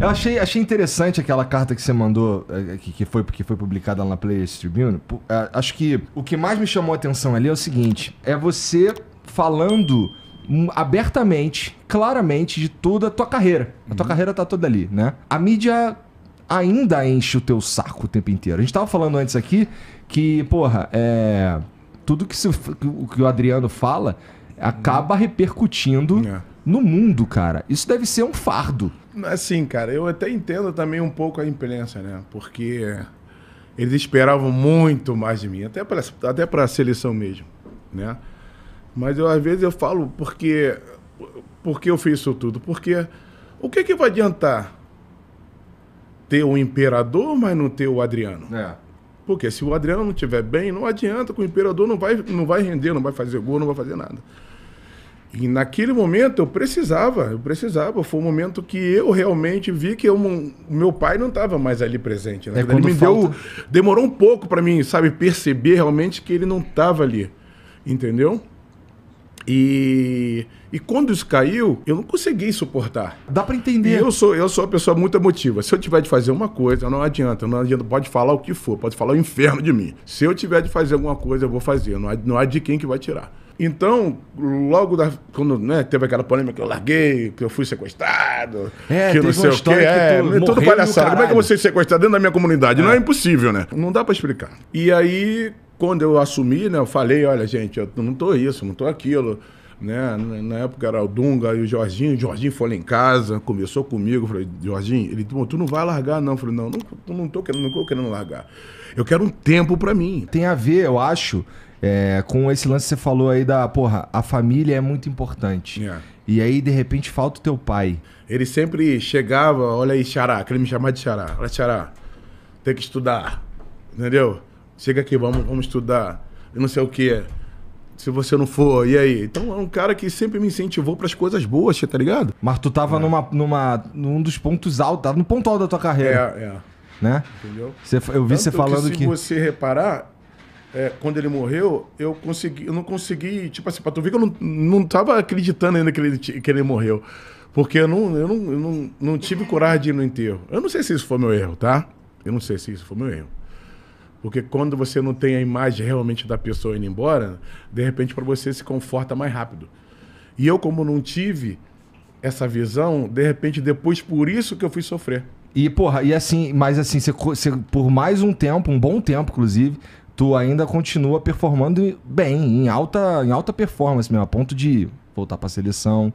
Eu achei, achei interessante aquela carta que você mandou, eh, que, que, foi, que foi publicada lá na Players Tribune. Eh, acho que o que mais me chamou a atenção ali é o seguinte: é você falando hum, abertamente, claramente, de toda a tua carreira. A tua uhum. carreira tá toda ali, né? A mídia ainda enche o teu saco o tempo inteiro. A gente tava falando antes aqui que, porra, é. Tudo que, se, que o Adriano fala acaba repercutindo é. no mundo, cara. Isso deve ser um fardo. Assim, cara, eu até entendo também um pouco a imprensa, né? Porque eles esperavam muito mais de mim, até para até a seleção mesmo, né? Mas eu, às vezes eu falo porque, porque eu fiz isso tudo. Porque o que, que vai adiantar ter o imperador, mas não ter o Adriano? É. Porque se o Adriano não estiver bem, não adianta, Com o imperador não vai, não vai render, não vai fazer gol, não vai fazer nada. E naquele momento eu precisava, eu precisava. Foi um momento que eu realmente vi que eu, meu pai não estava mais ali presente. Né? É me falta... deu, demorou um pouco para mim, sabe, perceber realmente que ele não estava ali, entendeu? E, e quando isso caiu, eu não consegui suportar. Dá para entender. eu sou eu sou uma pessoa muito emotiva. Se eu tiver de fazer uma coisa, não adianta, não adianta. Pode falar o que for, pode falar o inferno de mim. Se eu tiver de fazer alguma coisa, eu vou fazer. Não há, não há de quem que vai tirar. Então, logo da, quando né, teve aquela polêmica que eu larguei, que eu fui sequestrado, é, que não sei o quê. É, é tudo palhaçada. Como é que você é sequestrado dentro da minha comunidade? É. Não é impossível, né? Não dá para explicar. E aí, quando eu assumi, né, eu falei, olha, gente, eu não tô isso, não tô aquilo. Né? Na época era o Dunga e o Jorginho. O Jorginho foi lá em casa, começou comigo. Falei, Jorginho, ele tu não vai largar, não. Eu falei, não, não, não, tô querendo, não tô querendo largar. Eu quero um tempo para mim. Tem a ver, eu acho, é, com esse lance que você falou aí da, porra, a família é muito importante. Yeah. É. E aí, de repente, falta o teu pai. Ele sempre chegava, olha aí, Xará, queria me chamar de Xará. Olha, Xará, tem que estudar, entendeu? Chega aqui, vamos, vamos estudar, eu não sei o quê. Se você não for, e aí? Então é um cara que sempre me incentivou para as coisas boas, tá ligado? Mas tu tava é. numa, numa, num dos pontos altos, tava no ponto alto da tua carreira. É, é. Né? Entendeu? Cê, eu vi você falando que. Se que... você reparar, é, quando ele morreu, eu consegui, eu não consegui, tipo assim, pra tu ver que eu não, não tava acreditando ainda que ele, que ele morreu. Porque eu, não, eu, não, eu não, não tive coragem de ir no enterro. Eu não sei se isso foi meu erro, tá? Eu não sei se isso foi meu erro. Porque quando você não tem a imagem realmente da pessoa indo embora, de repente para você se conforta mais rápido. E eu, como não tive essa visão, de repente depois por isso que eu fui sofrer. E, porra, e assim, mas assim, você, você, por mais um tempo, um bom tempo, inclusive, tu ainda continua performando bem, em alta, em alta performance mesmo, a ponto de voltar pra seleção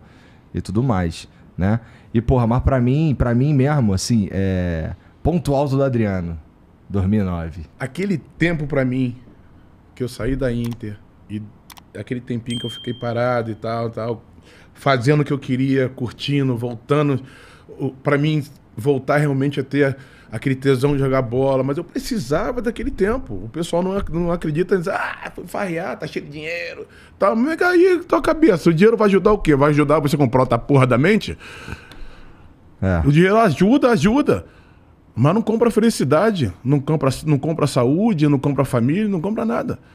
e tudo mais, né? E, porra, mas pra mim, pra mim mesmo, assim, é. Ponto alto do Adriano, 2009. Aquele tempo pra mim, que eu saí da Inter e aquele tempinho que eu fiquei parado e tal, tal, fazendo o que eu queria, curtindo, voltando, para mim voltar realmente a ter aquele tesão de jogar bola, mas eu precisava daquele tempo. O pessoal não, não acredita, diz, ah, foi farrear, tá cheio de dinheiro. Tá, mas aí, tua cabeça, o dinheiro vai ajudar o quê? Vai ajudar você comprar outra porra da mente? É. O dinheiro ajuda, ajuda. Mas não compra felicidade, não compra, não compra saúde, não compra família, não compra nada.